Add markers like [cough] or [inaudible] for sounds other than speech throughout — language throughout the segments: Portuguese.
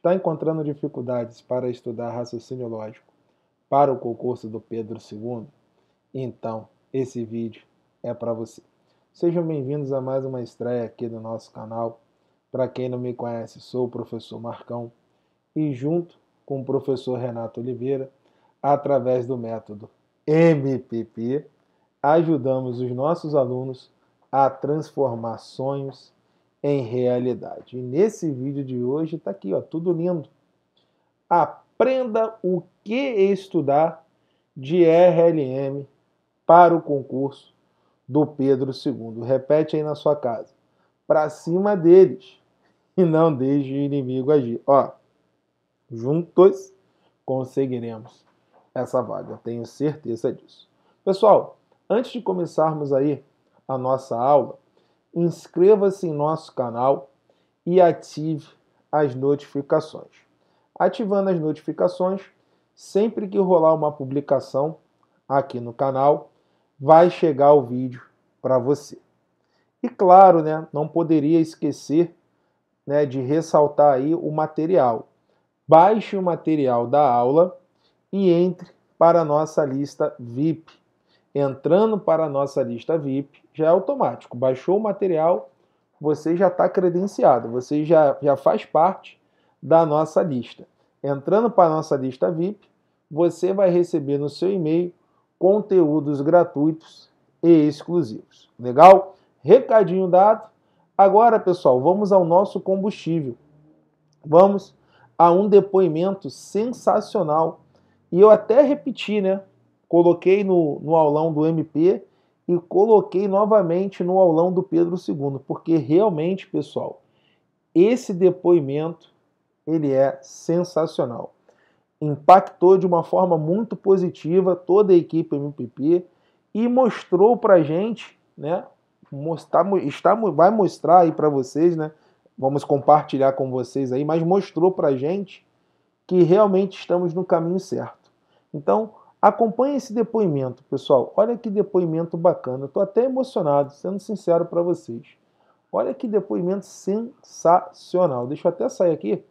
está encontrando dificuldades para estudar raciocínio lógico para o concurso do Pedro II? Então, esse vídeo é para você. Sejam bem-vindos a mais uma estreia aqui do nosso canal. Para quem não me conhece, sou o professor Marcão e junto com o professor Renato Oliveira, através do método MPP, ajudamos os nossos alunos a transformar sonhos em realidade. E nesse vídeo de hoje está aqui, ó, tudo lindo. Aprenda o que estudar de RLM para o concurso do Pedro II. Repete aí na sua casa. Para cima deles e não deixe o inimigo agir. Ó, juntos conseguiremos essa vaga, tenho certeza disso. Pessoal, antes de começarmos aí a nossa aula, inscreva-se em nosso canal e ative as notificações. Ativando as notificações, sempre que rolar uma publicação aqui no canal, vai chegar o vídeo para você. E claro, né, não poderia esquecer né, de ressaltar aí o material. Baixe o material da aula e entre para a nossa lista VIP entrando para a nossa lista VIP, já é automático. Baixou o material, você já está credenciado, você já, já faz parte da nossa lista. Entrando para a nossa lista VIP, você vai receber no seu e-mail conteúdos gratuitos e exclusivos. Legal? Recadinho dado. Agora, pessoal, vamos ao nosso combustível. Vamos a um depoimento sensacional. E eu até repeti, né? coloquei no, no aulão do MP e coloquei novamente no aulão do Pedro II, porque realmente, pessoal, esse depoimento ele é sensacional. Impactou de uma forma muito positiva toda a equipe MPP e mostrou para gente, né? Mostrar, tá está, vai mostrar aí para vocês, né? Vamos compartilhar com vocês aí, mas mostrou para gente que realmente estamos no caminho certo. Então, Acompanhe esse depoimento, pessoal. Olha que depoimento bacana. Estou até emocionado, sendo sincero para vocês. Olha que depoimento sensacional. Deixa eu até sair aqui.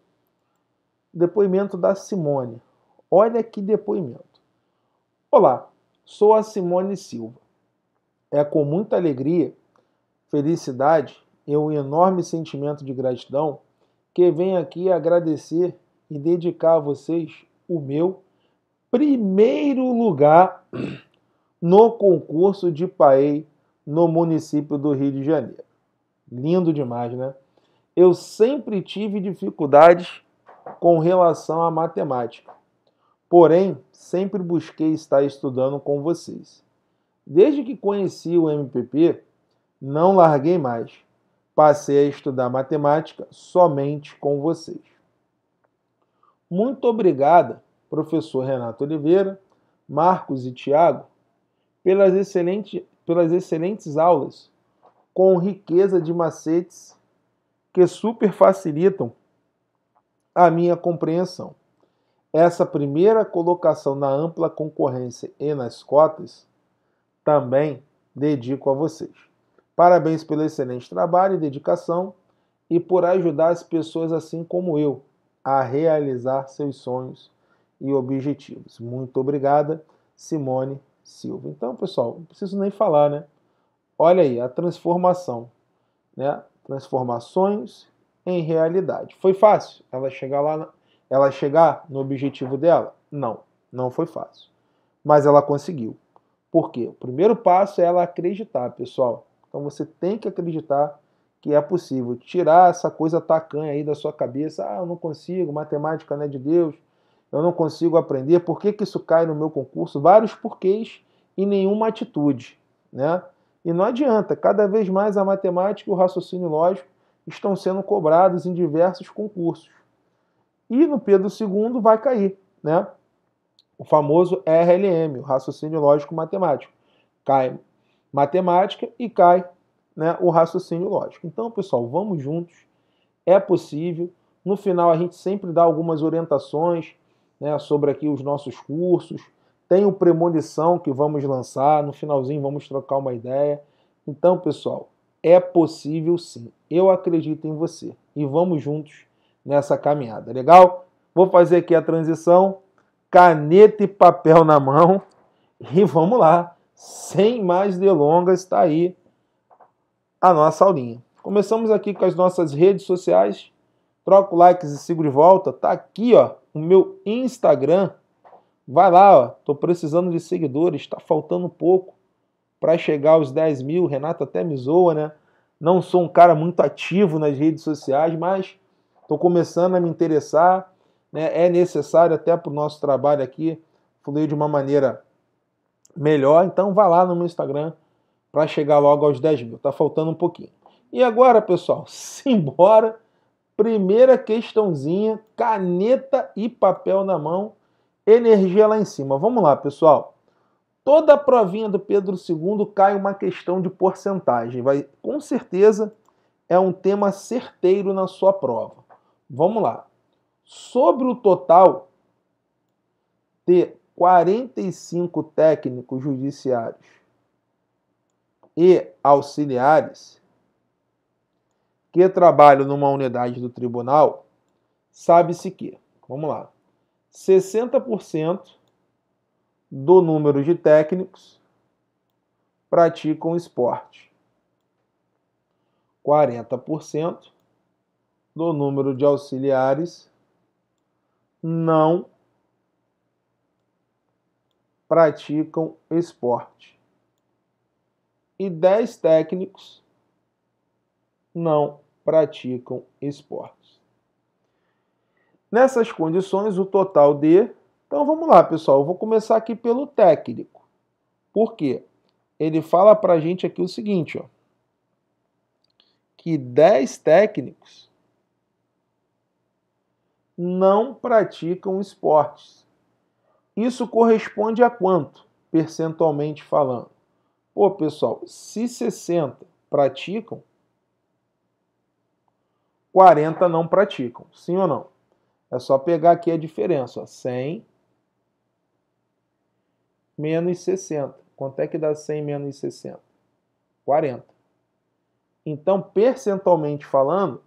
Depoimento da Simone. Olha que depoimento. Olá, sou a Simone Silva. É com muita alegria, felicidade e um enorme sentimento de gratidão que venho aqui agradecer e dedicar a vocês o meu primeiro lugar no concurso de PAEI no município do Rio de Janeiro. Lindo demais, né? Eu sempre tive dificuldades com relação à matemática. Porém, sempre busquei estar estudando com vocês. Desde que conheci o MPP, não larguei mais. Passei a estudar matemática somente com vocês. Muito obrigada professor Renato Oliveira, Marcos e Tiago, pelas, excelente, pelas excelentes aulas, com riqueza de macetes que super facilitam a minha compreensão. Essa primeira colocação na ampla concorrência e nas cotas também dedico a vocês. Parabéns pelo excelente trabalho e dedicação e por ajudar as pessoas assim como eu a realizar seus sonhos e objetivos. Muito obrigada, Simone Silva. Então, pessoal, não preciso nem falar, né? Olha aí, a transformação, né? Transformações em realidade. Foi fácil ela chegar lá, ela chegar no objetivo dela? Não, não foi fácil. Mas ela conseguiu. Por quê? O primeiro passo é ela acreditar, pessoal. Então você tem que acreditar que é possível tirar essa coisa tacanha aí da sua cabeça. Ah, eu não consigo, matemática não é de Deus eu não consigo aprender, por que, que isso cai no meu concurso? Vários porquês e nenhuma atitude. Né? E não adianta, cada vez mais a matemática e o raciocínio lógico estão sendo cobrados em diversos concursos. E no Pedro II vai cair, né? o famoso RLM, o raciocínio lógico matemático. Cai matemática e cai né, o raciocínio lógico. Então, pessoal, vamos juntos. É possível. No final, a gente sempre dá algumas orientações, né, sobre aqui os nossos cursos. Tem o Premonição que vamos lançar, no finalzinho vamos trocar uma ideia. Então, pessoal, é possível sim. Eu acredito em você e vamos juntos nessa caminhada, legal? Vou fazer aqui a transição, caneta e papel na mão [laughs] e vamos lá. Sem mais delongas, está aí a nossa aulinha. Começamos aqui com as nossas redes sociais troca o like e sigo de volta. Tá aqui, ó, o meu Instagram. Vai lá, ó. Tô precisando de seguidores, tá faltando pouco para chegar aos 10 mil. Renato até me zoa, né? Não sou um cara muito ativo nas redes sociais, mas tô começando a me interessar. Né? É necessário até para o nosso trabalho aqui fluir de uma maneira melhor. Então vá lá no meu Instagram para chegar logo aos 10 mil. Tá faltando um pouquinho. E agora, pessoal, [laughs] simbora Primeira questãozinha, caneta e papel na mão, energia lá em cima. Vamos lá, pessoal. Toda a provinha do Pedro II cai uma questão de porcentagem. Vai, com certeza é um tema certeiro na sua prova. Vamos lá. Sobre o total, de 45 técnicos judiciários e auxiliares, que trabalham numa unidade do tribunal, sabe-se que, vamos lá, 60% do número de técnicos praticam esporte. 40% do número de auxiliares não praticam esporte. E 10 técnicos não praticam esportes. Nessas condições, o total de. Então vamos lá, pessoal. Eu vou começar aqui pelo técnico. Por quê? Ele fala para a gente aqui o seguinte: ó, que 10 técnicos não praticam esportes. Isso corresponde a quanto, percentualmente falando? Pô, pessoal, se 60 praticam, 40 não praticam. Sim ou não? É só pegar aqui a diferença. Ó. 100 menos 60. Quanto é que dá 100 menos 60? 40. Então, percentualmente falando,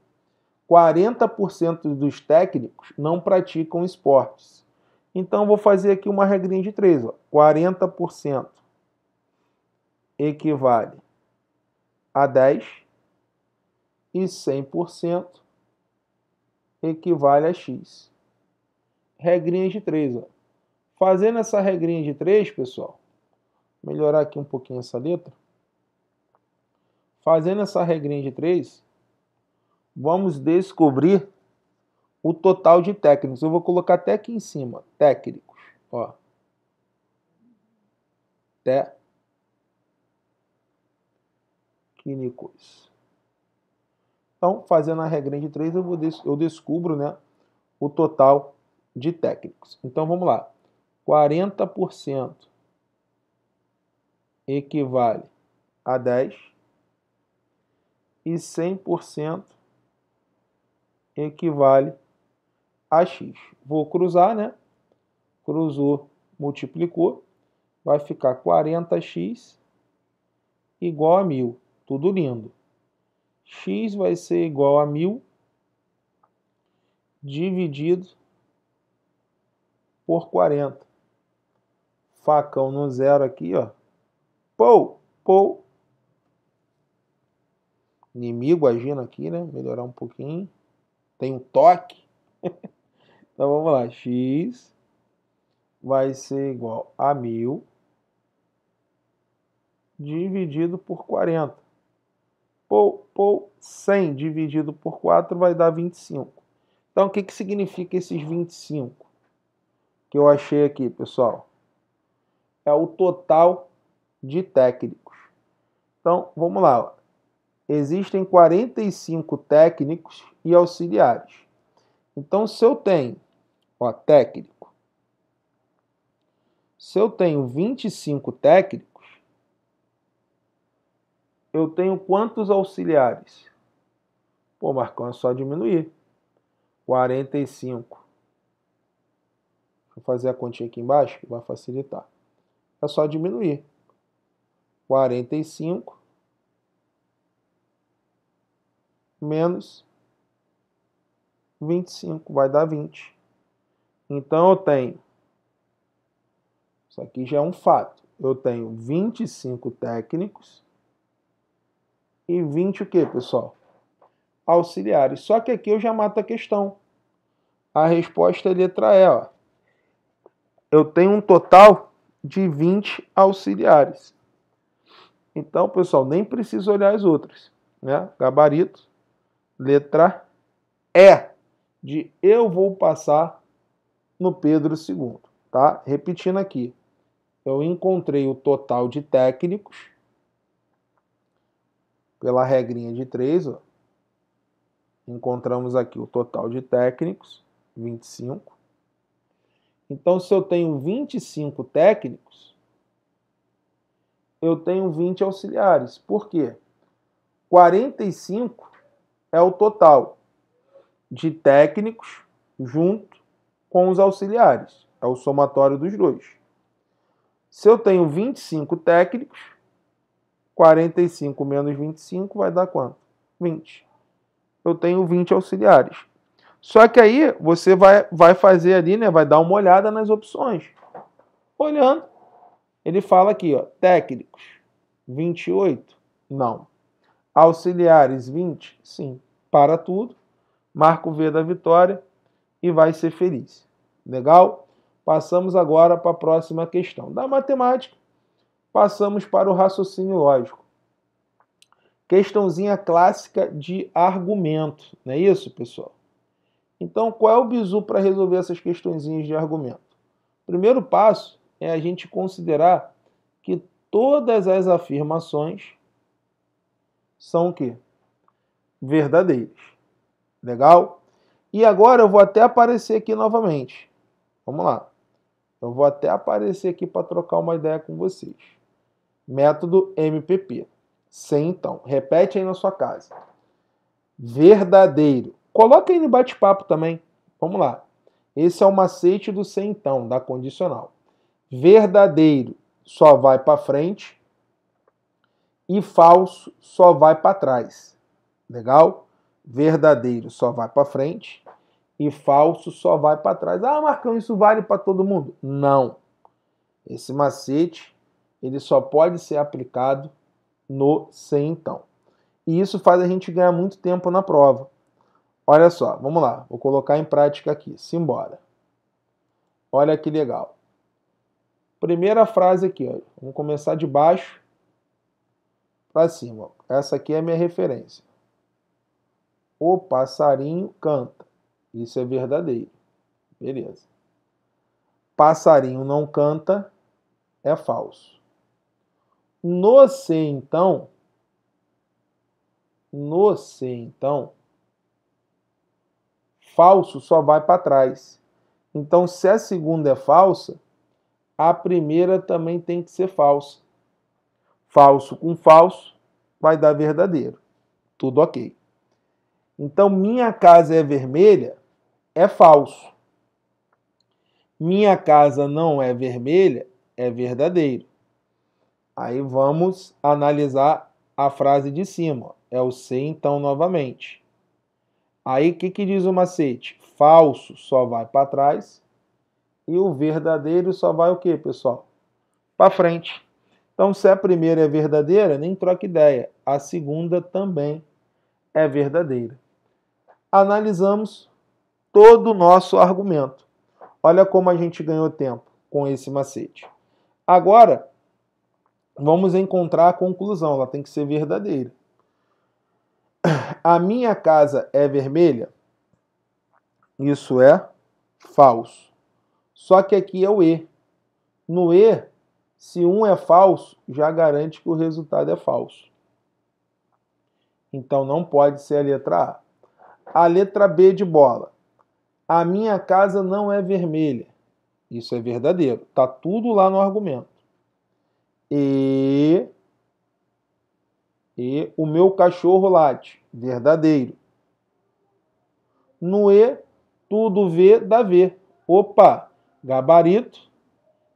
40% dos técnicos não praticam esportes. Então, vou fazer aqui uma regrinha de 3. Ó. 40% equivale a 10 e 100% equivale a x. Regrinha de 3. Ó. Fazendo essa regrinha de 3, pessoal, melhorar aqui um pouquinho essa letra. Fazendo essa regrinha de 3, vamos descobrir o total de técnicos. Eu vou colocar até aqui em cima, técnicos. Ó. Técnicos. Então, fazendo a regra de 3, eu, des eu descubro né, o total de técnicos. Então, vamos lá. 40% equivale a 10 e 100% equivale a x. Vou cruzar, né? Cruzou, multiplicou, vai ficar 40x igual a 1.000. Tudo lindo x vai ser igual a 1.000 dividido por 40. Facão no zero aqui, ó. Pou, pou. Inimigo agindo aqui, né? Melhorar um pouquinho. Tem um toque. [laughs] então vamos lá. X vai ser igual a 1.000 dividido por 40 pou, pou, 100 dividido por 4 vai dar 25. Então, o que, que significa esses 25 que eu achei aqui, pessoal? É o total de técnicos. Então, vamos lá. Existem 45 técnicos e auxiliares. Então, se eu tenho, ó, técnico, se eu tenho 25 técnicos, eu tenho quantos auxiliares? Pô, Marcão, é só diminuir. 45. Vou fazer a continha aqui embaixo, que vai facilitar. É só diminuir. 45 menos 25, vai dar 20. Então eu tenho, isso aqui já é um fato, eu tenho 25 técnicos e 20 o que, pessoal? Auxiliares. Só que aqui eu já mato a questão. A resposta é letra E. Ó. Eu tenho um total de 20 auxiliares. Então, pessoal, nem preciso olhar as outras. Né? Gabarito, letra E, de eu vou passar no Pedro II. Tá? Repetindo aqui, eu encontrei o total de técnicos pela regrinha de 3, ó, encontramos aqui o total de técnicos, 25. Então, se eu tenho 25 técnicos, eu tenho 20 auxiliares. Por quê? 45 é o total de técnicos junto com os auxiliares. É o somatório dos dois. Se eu tenho 25 técnicos, 45 menos 25 vai dar quanto? 20. Eu tenho 20 auxiliares. Só que aí você vai, vai fazer ali, né? Vai dar uma olhada nas opções. Olhando, ele fala aqui, ó, técnicos, 28? Não. Auxiliares, 20? Sim. Para tudo, Marco V da vitória e vai ser feliz. Legal? Passamos agora para a próxima questão da matemática passamos para o raciocínio lógico. Questãozinha clássica de argumento, não é isso, pessoal? Então, qual é o bizu para resolver essas questõezinhas de argumento? O primeiro passo é a gente considerar que todas as afirmações são o quê? Verdadeiras. Legal? E agora eu vou até aparecer aqui novamente. Vamos lá. Eu vou até aparecer aqui para trocar uma ideia com vocês método MPP. Sem então. Repete aí na sua casa. Verdadeiro. Coloca aí no bate-papo também. Vamos lá. Esse é o macete do sem então, da condicional. Verdadeiro só vai para frente e falso só vai para trás. Legal? Verdadeiro só vai para frente e falso só vai para trás. Ah, Marcão, isso vale para todo mundo? Não. Esse macete ele só pode ser aplicado no sem então. E isso faz a gente ganhar muito tempo na prova. Olha só, vamos lá, vou colocar em prática aqui, simbora. Olha que legal. Primeira frase aqui, ó. vamos começar de baixo para cima. Essa aqui é a minha referência. O passarinho canta. Isso é verdadeiro. Beleza. Passarinho não canta é falso. No C, então, no C, então, falso só vai para trás. Então, se a segunda é falsa, a primeira também tem que ser falsa. Falso com falso vai dar verdadeiro. Tudo ok. Então, minha casa é vermelha é falso. Minha casa não é vermelha é verdadeiro. Aí vamos analisar a frase de cima. É o se então novamente. Aí o que, que diz o macete? Falso só vai para trás e o verdadeiro só vai o quê, pessoal? Para frente. Então, se a primeira é verdadeira, nem troca ideia. A segunda também é verdadeira. Analisamos todo o nosso argumento. Olha como a gente ganhou tempo com esse macete. Agora, vamos encontrar a conclusão, ela tem que ser verdadeira. A minha casa é vermelha? Isso é falso. Só que aqui é o E. No E, se um é falso, já garante que o resultado é falso. Então não pode ser a letra A. A letra B de bola. A minha casa não é vermelha. Isso é verdadeiro. Tá tudo lá no argumento e e o meu cachorro late, verdadeiro. No E, tudo V dá V. Opa, gabarito,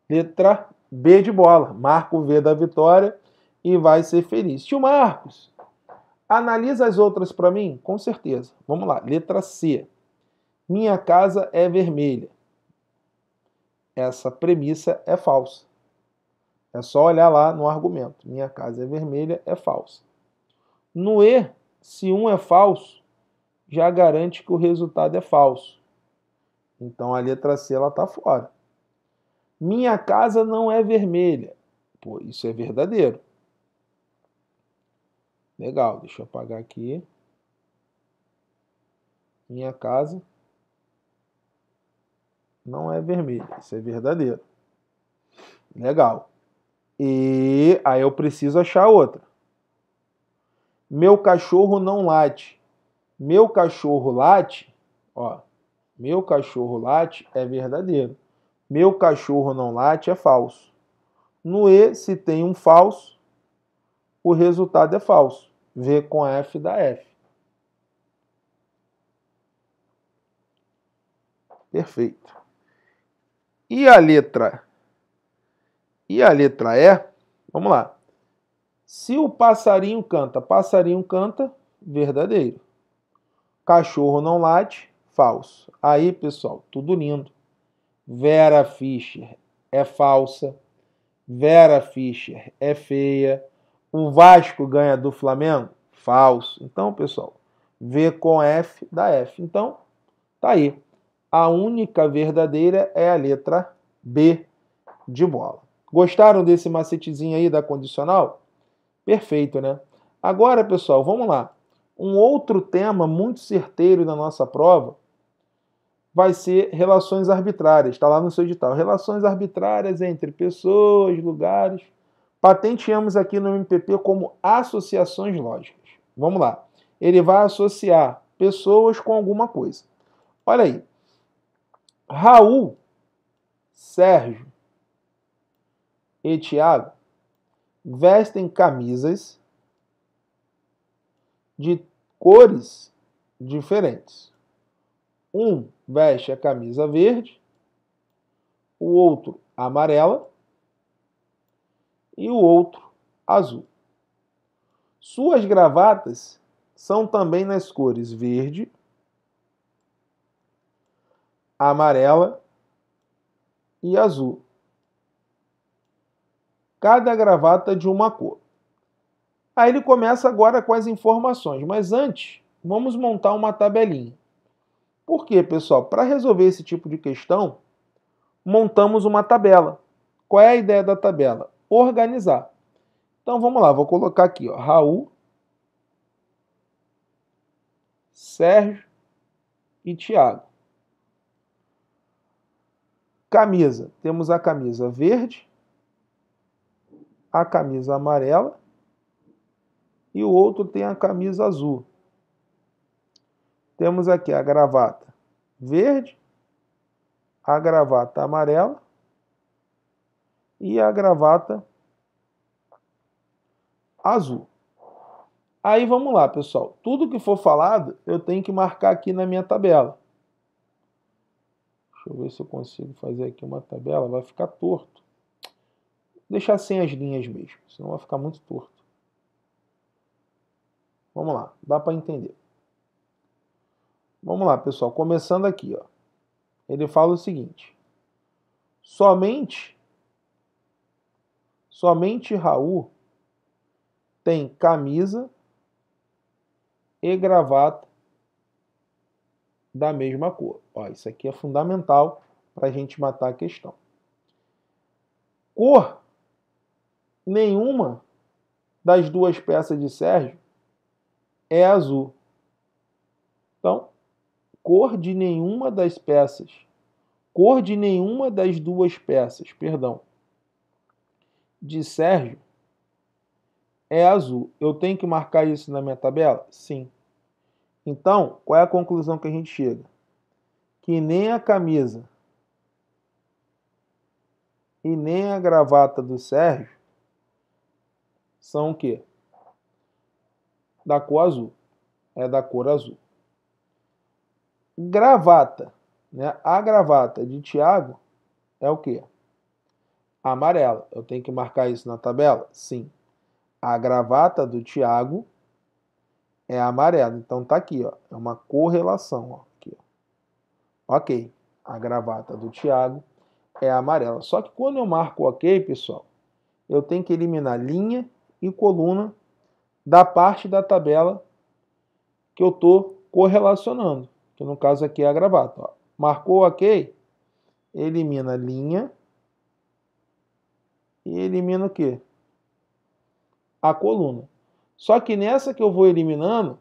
letra B de bola. Marco V da vitória e vai ser feliz. Tio Marcos, analisa as outras para mim? Com certeza. Vamos lá, letra C. Minha casa é vermelha. Essa premissa é falsa. É só olhar lá no argumento. Minha casa é vermelha, é falsa. No E, se um é falso, já garante que o resultado é falso. Então a letra C ela está fora. Minha casa não é vermelha. Pô, isso é verdadeiro. Legal, deixa eu apagar aqui. Minha casa não é vermelha. Isso é verdadeiro. Legal. E aí eu preciso achar outra. Meu cachorro não late. Meu cachorro late, ó. Meu cachorro late é verdadeiro. Meu cachorro não late é falso. No E, se tem um falso, o resultado é falso. V com F dá F. Perfeito. E a letra e a letra E, vamos lá. Se o passarinho canta, passarinho canta, verdadeiro. Cachorro não late, falso. Aí, pessoal, tudo lindo. Vera Fischer é falsa. Vera Fischer é feia. O Vasco ganha do Flamengo? Falso. Então, pessoal, V com F dá F. Então, tá aí. A única verdadeira é a letra B de bola. Gostaram desse macetezinho aí da condicional? Perfeito, né? Agora, pessoal, vamos lá. Um outro tema muito certeiro da nossa prova vai ser relações arbitrárias. Está lá no seu edital. Relações arbitrárias entre pessoas, lugares. Patenteamos aqui no MPP como associações lógicas. Vamos lá. Ele vai associar pessoas com alguma coisa. Olha aí. Raul, Sérgio, e Tiago vestem camisas de cores diferentes. Um veste a camisa verde, o outro amarela e o outro azul. Suas gravatas são também nas cores verde, amarela e azul cada gravata de uma cor. Aí ele começa agora com as informações, mas antes vamos montar uma tabelinha. Por quê, pessoal? Para resolver esse tipo de questão, montamos uma tabela. Qual é a ideia da tabela? Organizar. Então vamos lá, vou colocar aqui, ó, Raul, Sérgio e Tiago. Camisa, temos a camisa verde, a camisa amarela e o outro tem a camisa azul. Temos aqui a gravata verde, a gravata amarela e a gravata azul. Aí vamos lá, pessoal. Tudo que for falado, eu tenho que marcar aqui na minha tabela. Deixa eu ver se eu consigo fazer aqui uma tabela, vai ficar torto deixar sem as linhas mesmo, senão vai ficar muito torto. Vamos lá, dá para entender. Vamos lá, pessoal, começando aqui, ó. Ele fala o seguinte: Somente somente Raul tem camisa e gravata da mesma cor. Ó, isso aqui é fundamental para a gente matar a questão. Cor nenhuma das duas peças de Sérgio é azul. Então, cor de nenhuma das peças, cor de nenhuma das duas peças, perdão, de Sérgio é azul. Eu tenho que marcar isso na minha tabela? Sim. Então, qual é a conclusão que a gente chega? Que nem a camisa e nem a gravata do Sérgio são o quê? Da cor azul. É da cor azul. Gravata. Né? A gravata de Tiago é o quê? Amarela. Eu tenho que marcar isso na tabela? Sim. A gravata do Tiago é amarela. Então tá aqui, ó. É uma correlação, ó. Aqui, ó. Ok. A gravata do Tiago é amarela. Só que quando eu marco OK, pessoal, eu tenho que eliminar linha e coluna da parte da tabela que eu estou correlacionando, que no caso aqui é a gravata. Ó. Marcou ok? Elimina a linha e elimina o quê? A coluna. Só que nessa que eu vou eliminando,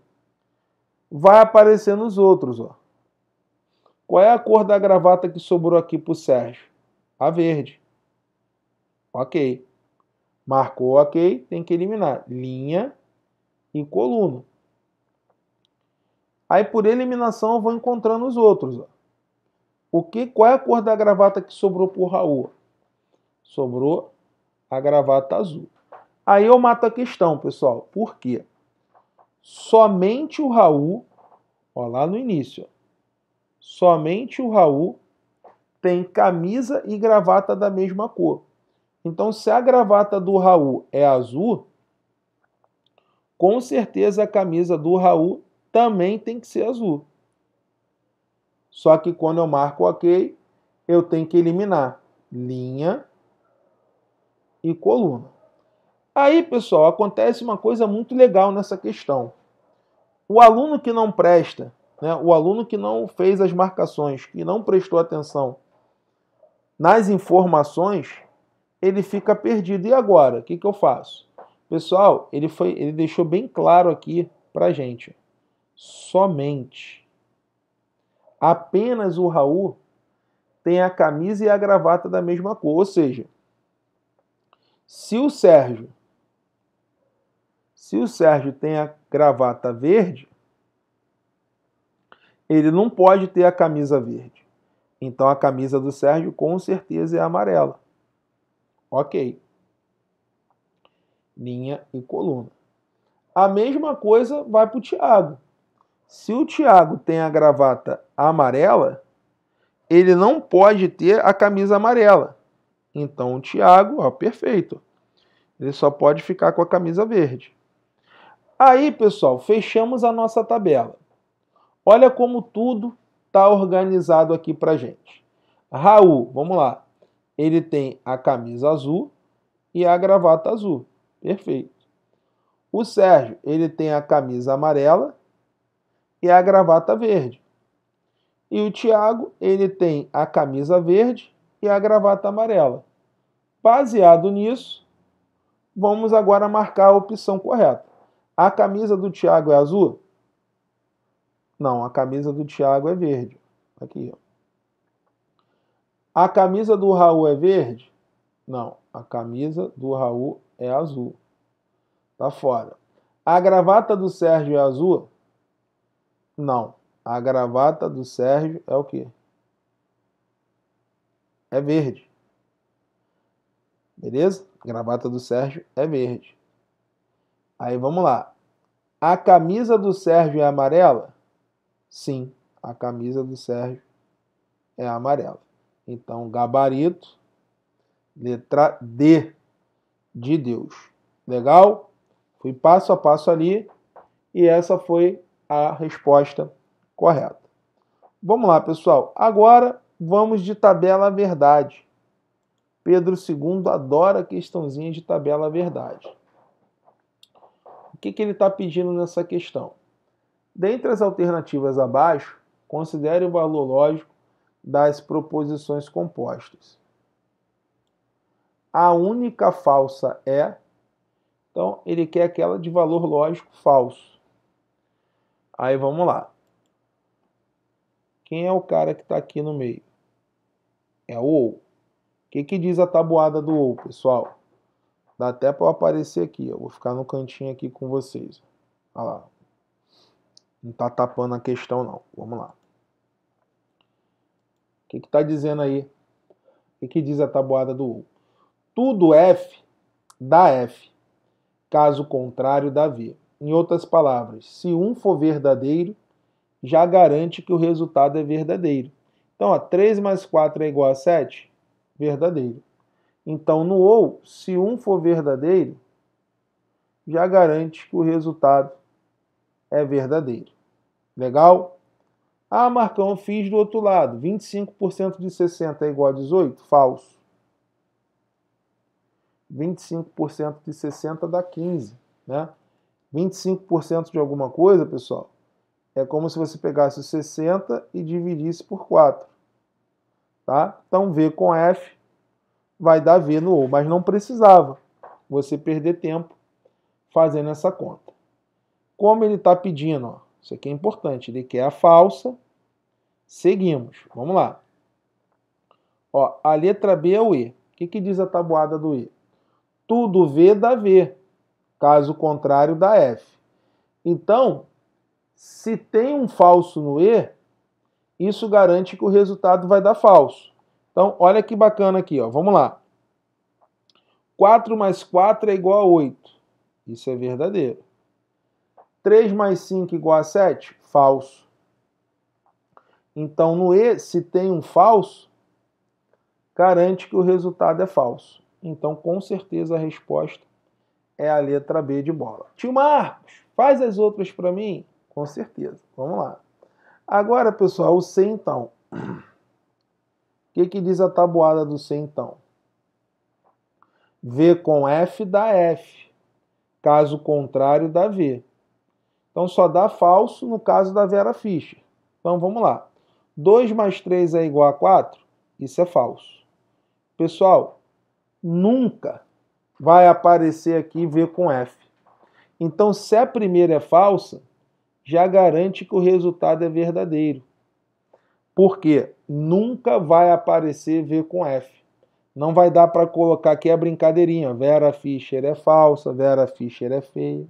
vai aparecer nos outros. Ó. Qual é a cor da gravata que sobrou aqui para o Sérgio? A verde. Ok. Marcou ok, tem que eliminar linha e coluna. Aí por eliminação eu vou encontrando os outros. O que, qual é a cor da gravata que sobrou para o Raul? Sobrou a gravata azul. Aí eu mato a questão, pessoal. Por quê? Somente o Raul, ó, lá no início, ó, somente o Raul tem camisa e gravata da mesma cor. Então, se a gravata do Raul é azul, com certeza a camisa do Raul também tem que ser azul. Só que quando eu marco OK, eu tenho que eliminar linha e coluna. Aí, pessoal, acontece uma coisa muito legal nessa questão. O aluno que não presta, né, o aluno que não fez as marcações, que não prestou atenção nas informações, ele fica perdido. E agora? O que, que eu faço? Pessoal, ele, foi, ele deixou bem claro aqui para gente. Somente. Apenas o Raul tem a camisa e a gravata da mesma cor. Ou seja, se o Sérgio se o Sérgio tem a gravata verde, ele não pode ter a camisa verde. Então a camisa do Sérgio com certeza é amarela. Ok. Linha e coluna. A mesma coisa vai para o Tiago. Se o Tiago tem a gravata amarela, ele não pode ter a camisa amarela. Então o Tiago, ó, perfeito. Ele só pode ficar com a camisa verde. Aí, pessoal, fechamos a nossa tabela. Olha como tudo está organizado aqui para gente. Raul, vamos lá ele tem a camisa azul e a gravata azul. Perfeito. O Sérgio, ele tem a camisa amarela e a gravata verde. E o Tiago, ele tem a camisa verde e a gravata amarela. Baseado nisso, vamos agora marcar a opção correta. A camisa do Tiago é azul? Não, a camisa do Tiago é verde. Aqui, ó. A camisa do Raul é verde? Não, a camisa do Raul é azul. Tá fora. A gravata do Sérgio é azul? Não. A gravata do Sérgio é o quê? É verde. Beleza? A gravata do Sérgio é verde. Aí vamos lá. A camisa do Sérgio é amarela? Sim, a camisa do Sérgio é amarela. Então, gabarito, letra D de Deus. Legal? Fui passo a passo ali e essa foi a resposta correta. Vamos lá, pessoal. Agora vamos de tabela verdade. Pedro II adora questãozinha de tabela verdade. O que, que ele está pedindo nessa questão? Dentre as alternativas abaixo, considere o valor lógico das proposições compostas. A única falsa é, então ele quer aquela de valor lógico falso. Aí vamos lá. Quem é o cara que está aqui no meio? É o ou. O que, que diz a tabuada do ou, pessoal? Dá até para aparecer aqui. Eu vou ficar no cantinho aqui com vocês. Olha lá. Não está tapando a questão, não. Vamos lá que está dizendo aí? O que, diz a tabuada do U? Tudo F dá F, caso contrário dá V. Em outras palavras, se um for verdadeiro, já garante que o resultado é verdadeiro. Então, ó, 3 mais 4 é igual a 7? Verdadeiro. Então, no OU, se um for verdadeiro, já garante que o resultado é verdadeiro. Legal? Ah, Marcão, eu fiz do outro lado. 25% de 60 é igual a 18? Falso. 25% de 60 dá 15, né? 25% de alguma coisa, pessoal, é como se você pegasse 60 e dividisse por 4. Tá? Então, V com F vai dar V no O, mas não precisava você perder tempo fazendo essa conta. Como ele está pedindo, ó, isso aqui é importante. Ele quer a falsa. Seguimos. Vamos lá. Ó, a letra B é o E. O que, que diz a tabuada do E? Tudo V dá V. Caso contrário, dá F. Então, se tem um falso no E, isso garante que o resultado vai dar falso. Então, olha que bacana aqui, ó. vamos lá. 4 mais 4 é igual a 8. Isso é verdadeiro. 3 mais 5 igual a 7? Falso. Então, no E, se tem um falso, garante que o resultado é falso. Então, com certeza, a resposta é a letra B de bola. Tio Marcos, faz as outras para mim? Com certeza. Vamos lá. Agora, pessoal, o C então. O que, que diz a tabuada do C então? V com F dá F. Caso contrário, dá V. Então só dá falso no caso da Vera Fischer. Então vamos lá. 2 mais 3 é igual a 4? Isso é falso. Pessoal, nunca vai aparecer aqui V com F. Então, se a primeira é falsa, já garante que o resultado é verdadeiro. Porque nunca vai aparecer V com F. Não vai dar para colocar aqui a é brincadeirinha. Vera Fischer é falsa, Vera Fischer é feia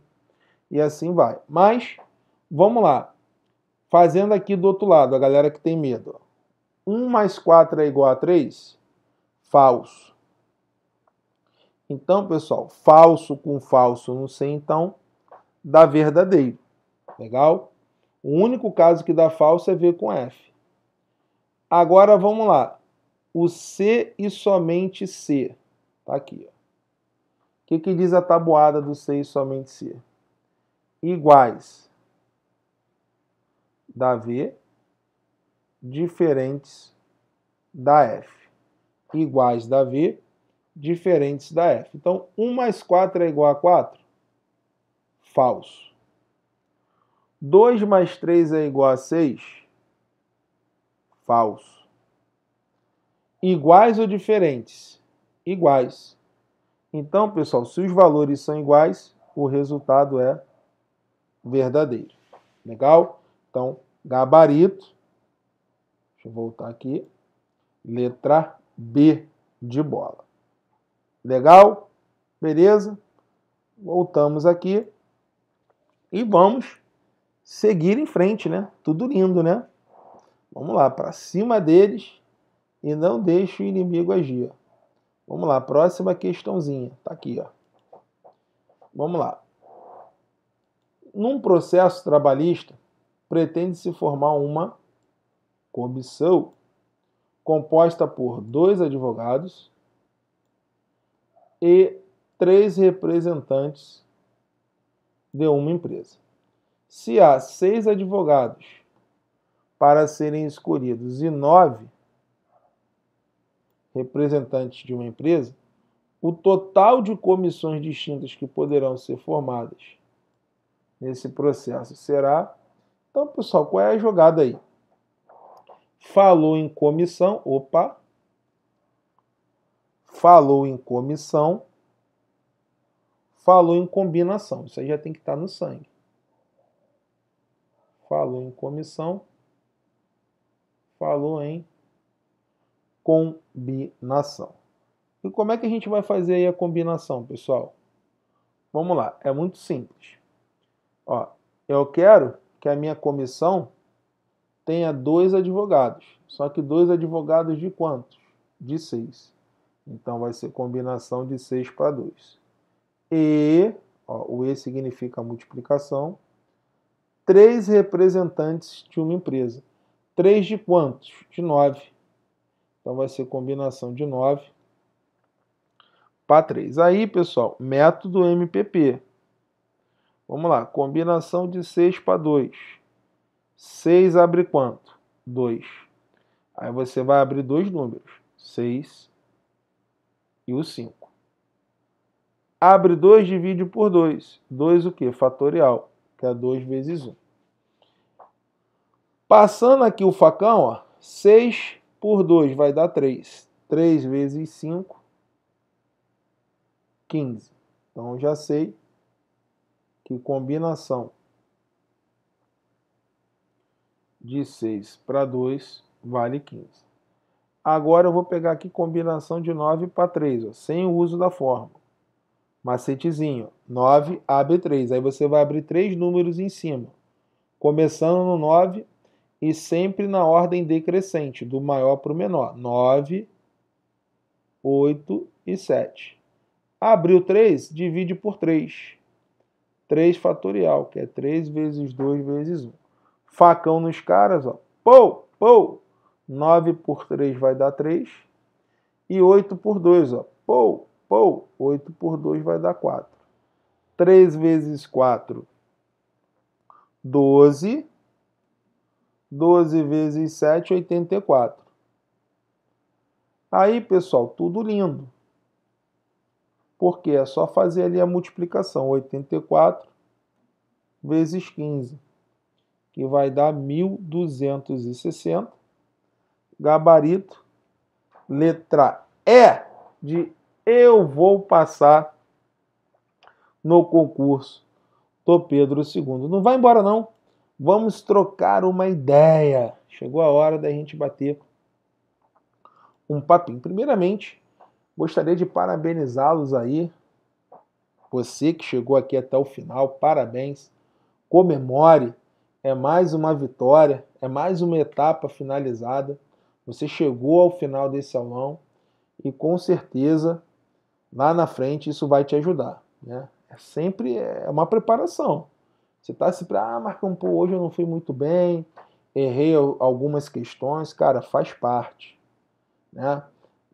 e assim vai. Mas, vamos lá. Fazendo aqui do outro lado, a galera que tem medo. 1 mais 4 é igual a 3? Falso. Então, pessoal, falso com falso, não sei então, dá verdadeiro. Legal? O único caso que dá falso é V com F. Agora vamos lá. O C e somente C. Tá aqui. Ó. O que, que diz a tabuada do C e somente C? iguais. Da V, diferentes da F. Iguais da V, diferentes da F. Então, 1 mais 4 é igual a 4? Falso. 2 mais 3 é igual a 6? Falso. Iguais ou diferentes? Iguais. Então, pessoal, se os valores são iguais, o resultado é verdadeiro. Legal? Então, gabarito. Deixa eu voltar aqui. Letra B de bola. Legal? Beleza? Voltamos aqui e vamos seguir em frente, né? Tudo lindo, né? Vamos lá, para cima deles e não deixe o inimigo agir. Vamos lá, próxima questãozinha. Tá aqui, ó. Vamos lá num processo trabalhista, pretende-se formar uma comissão composta por dois advogados e três representantes de uma empresa. Se há seis advogados para serem escolhidos e nove representantes de uma empresa, o total de comissões distintas que poderão ser formadas nesse processo. Será? Então, pessoal, qual é a jogada aí? Falou em comissão, opa. Falou em comissão, falou em combinação. Isso aí já tem que estar tá no sangue. Falou em comissão, falou em combinação. E como é que a gente vai fazer aí a combinação, pessoal? Vamos lá, é muito simples. Ó, eu quero que a minha comissão tenha dois advogados. Só que dois advogados de quantos? De seis. Então vai ser combinação de seis para dois. E, ó, o E significa multiplicação. Três representantes de uma empresa. Três de quantos? De nove. Então vai ser combinação de nove para três. Aí, pessoal, método MPP. Vamos lá, combinação de 6 para 2. 6 abre quanto? 2. Aí você vai abrir dois números, 6 e o 5. Abre 2, divide por 2. 2 o quê? Fatorial, que é 2 vezes 1. Um. Passando aqui o facão, 6 por 2 vai dar 3. 3 vezes 5, 15. Então já sei que combinação de 6 para 2 vale 15. Agora eu vou pegar aqui combinação de 9 para 3, ó, sem o uso da fórmula. Macetezinho, 9 abre 3. Aí você vai abrir três números em cima, começando no 9 e sempre na ordem decrescente, do maior para o menor. 9, 8 e 7. Abriu 3, divide por 3. 3 fatorial, que é 3 vezes 2 vezes 1. Facão nos caras, ó. Pou, pou. 9 por 3 vai dar 3. E 8 por 2, ó. Pou, pou. 8 por 2 vai dar 4. 3 vezes 4, 12. 12 vezes 7, 84. Aí, pessoal, tudo lindo porque é só fazer ali a multiplicação, 84 vezes 15, que vai dar 1260. Gabarito, letra E de eu vou passar no concurso do Pedro II. Não vai embora não. Vamos trocar uma ideia. Chegou a hora da gente bater um papinho. Primeiramente, Gostaria de parabenizá-los aí. Você que chegou aqui até o final, parabéns. Comemore. É mais uma vitória, é mais uma etapa finalizada. Você chegou ao final desse aulão e com certeza lá na frente isso vai te ajudar. Né? É sempre é uma preparação. Você está sempre, ah, Marcão, pô, hoje eu não fui muito bem, errei algumas questões, cara, faz parte. Né?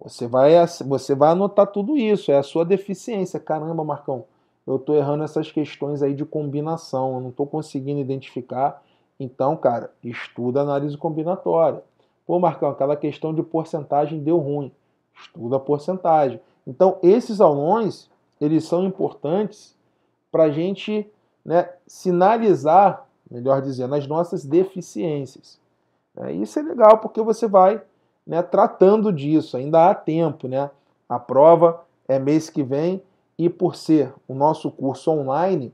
Você vai, você vai anotar tudo isso, é a sua deficiência. Caramba, Marcão, eu estou errando essas questões aí de combinação, eu não estou conseguindo identificar. Então, cara, estuda análise combinatória. Pô, Marcão, aquela questão de porcentagem deu ruim. Estuda a porcentagem. Então, esses aulões, eles são importantes para a gente né, sinalizar, melhor dizendo, as nossas deficiências. É, isso é legal porque você vai né, tratando disso. Ainda há tempo, né? A prova é mês que vem e por ser o nosso curso online,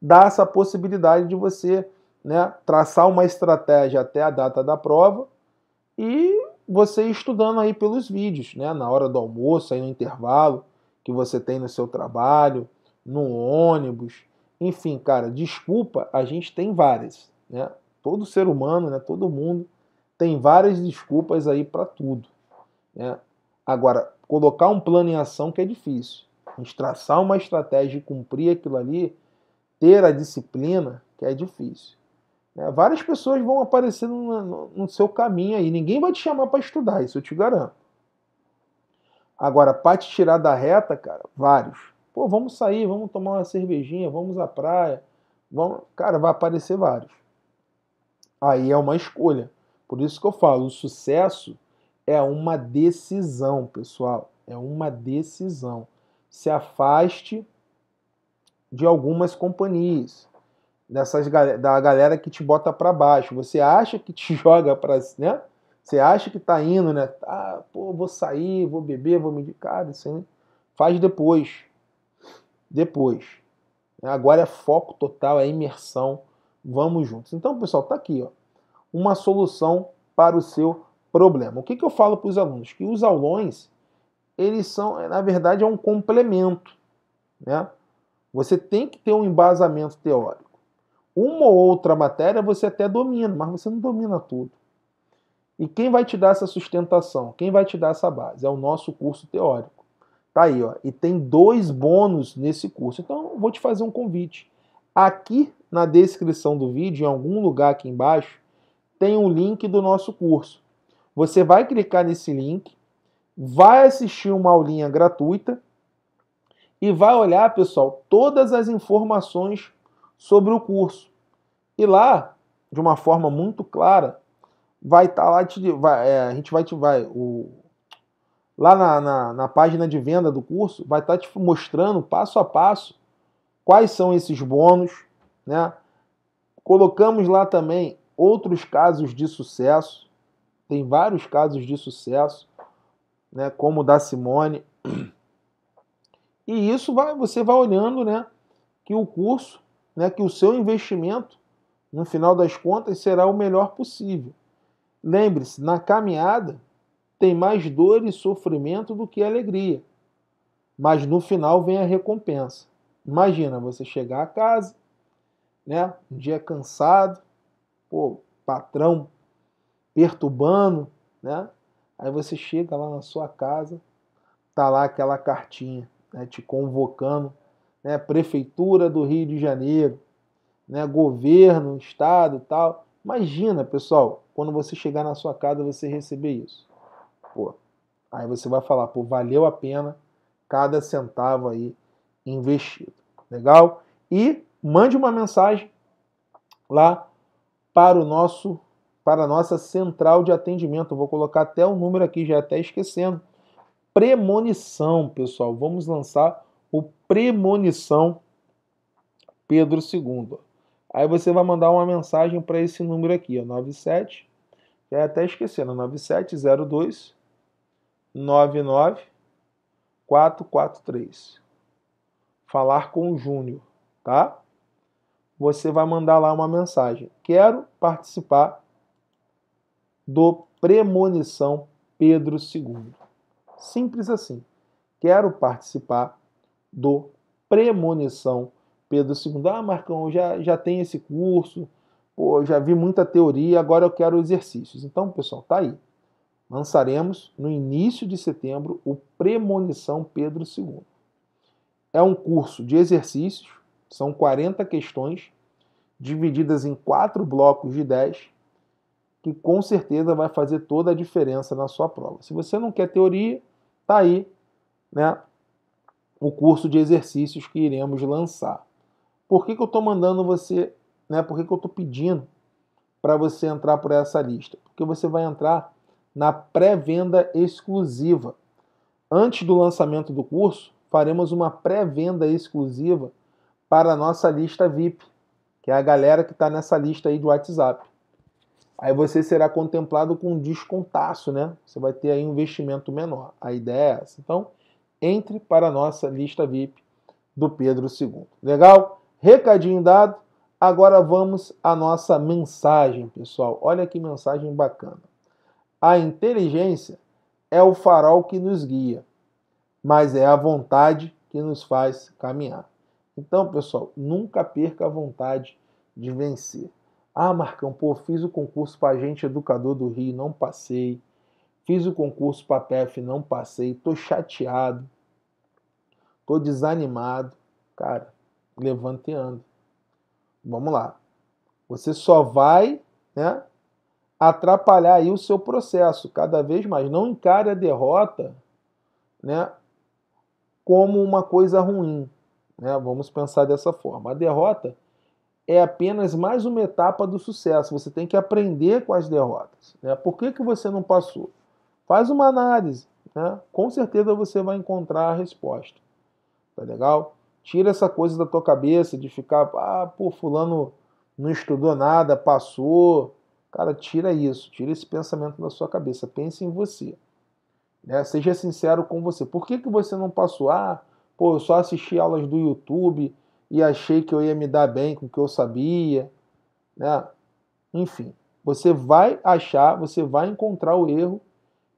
dá essa possibilidade de você né, traçar uma estratégia até a data da prova e você estudando aí pelos vídeos, né, na hora do almoço, aí no intervalo que você tem no seu trabalho, no ônibus, enfim, cara, desculpa, a gente tem várias, né? Todo ser humano, né, todo mundo tem várias desculpas aí para tudo. Né? Agora, colocar um plano em ação que é difícil. traçar uma estratégia e cumprir aquilo ali, ter a disciplina, que é difícil. Né? Várias pessoas vão aparecer no, no seu caminho aí. Ninguém vai te chamar para estudar, isso eu te garanto. Agora, para te tirar da reta, cara, vários. Pô, vamos sair, vamos tomar uma cervejinha, vamos à praia. Vamos... Cara, vai aparecer vários. Aí é uma escolha. Por isso que eu falo, o sucesso é uma decisão, pessoal. É uma decisão. Se afaste de algumas companhias, dessas da galera que te bota para baixo. Você acha que te [laughs] joga para, né? Você acha que tá indo, né? Ah, pô, vou sair, vou beber, vou me isso assim. Faz depois. Depois. Agora é foco total, é imersão. Vamos juntos. Então, pessoal, tá aqui, ó uma solução para o seu problema. O que, que eu falo para os alunos? Que os aulões, eles são, na verdade, é um complemento. Né? Você tem que ter um embasamento teórico. Uma ou outra matéria você até domina, mas você não domina tudo. E quem vai te dar essa sustentação? Quem vai te dar essa base? É o nosso curso teórico. Tá aí, ó. E tem dois bônus nesse curso. Então, eu vou te fazer um convite. Aqui na descrição do vídeo, em algum lugar aqui embaixo, tem um link do nosso curso. Você vai clicar nesse link, vai assistir uma aulinha gratuita e vai olhar, pessoal, todas as informações sobre o curso. E lá, de uma forma muito clara, vai estar tá lá, te, vai, é, a gente vai te vai, o, lá na, na, na, página de venda do curso, vai estar tá te mostrando passo a passo quais são esses bônus, né? Colocamos lá também outros casos de sucesso, tem vários casos de sucesso, né, como o da Simone. [clears throat] E isso vai, você vai olhando, né, que o curso, né, que o seu investimento, no final das contas, será o melhor possível. Lembre-se, na caminhada tem mais dor e sofrimento do que alegria, mas no final vem a recompensa. Imagina você chegar a casa, né, um dia cansado, pô, patrão perturbando, né? Aí você chega lá na sua casa, tá lá aquela cartinha né, te convocando, né? Prefeitura do Rio de Janeiro, né? Governo, estado, tal. Imagina, pessoal, quando você chegar na sua casa você receber isso. Pô, aí você vai falar, pô, valeu a pena cada centavo aí investido. Legal? E mande uma mensagem lá para o nosso para a nossa central de atendimento. Vou colocar até o um número aqui, já até esquecendo. Premonição, pessoal. Vamos lançar o Premonição Pedro II. Aí você vai mandar uma mensagem para esse número aqui, ó, 97. Já até esquecendo, 9702 99443. Falar com o Júnior, tá? você vai mandar lá uma mensagem. Quero participar do Premonição Pedro II. Simples assim. Quero participar do Premonição Pedro II. Ah, Marcão, já, já tem esse curso, pô, já vi muita teoria, agora eu quero exercícios. Então, pessoal, tá aí. Lançaremos no início de setembro o Premonição Pedro II. É um curso de exercícios são 40 questões divididas em quatro blocos de 10, que com certeza vai fazer toda a diferença na sua prova. Se você não quer teoria, tá aí, né? O curso de exercícios que iremos lançar. Por que, que eu estou mandando você, né? Por que, que eu estou pedindo para você entrar por essa lista? Porque você vai entrar na pré-venda exclusiva. Antes do lançamento do curso, faremos uma pré-venda exclusiva para a nossa lista VIP, que é a galera que está nessa lista aí do WhatsApp. Aí você será contemplado com um descontaço, né? Você vai ter aí um investimento menor. A ideia é essa. Então, entre para a nossa lista VIP do Pedro II. Legal? Recadinho dado. Agora vamos à nossa mensagem, pessoal. Olha que mensagem bacana. A inteligência é o farol que nos guia, mas é a vontade que nos faz caminhar. Então, pessoal, nunca perca a vontade de vencer. Ah, Marcão, pô, fiz o concurso para agente educador do Rio, não passei. Fiz o concurso para PF, não passei. Tô chateado. Tô desanimado. Cara, levante e anda. Vamos lá. Você só vai, né, atrapalhar aí o seu processo cada vez mais. Não encare a derrota, né, como uma coisa ruim né? Vamos pensar dessa forma. A derrota é apenas mais uma etapa do sucesso. Você tem que aprender com as derrotas. Né? Por que, que você não passou? Faz uma análise. Né? Com certeza você vai encontrar a resposta. Tá legal? Tira essa coisa da tua cabeça de ficar, ah, pô, fulano não estudou nada, passou. Cara, tira isso, tira esse pensamento da sua cabeça. Pense em você. Né? Seja sincero com você. Por que, que você não passou? Ah, pô, eu só assisti aulas do YouTube e achei que eu ia me dar bem com o que eu sabia, né? Enfim, você vai achar, você vai encontrar o erro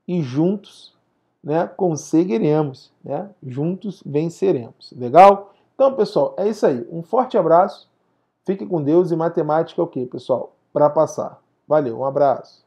e juntos, né, conseguiremos, né? Juntos venceremos. Legal? Então, pessoal, é isso aí. Um forte abraço. Fique com Deus e matemática é o quê, pessoal? Para passar. Valeu, um abraço.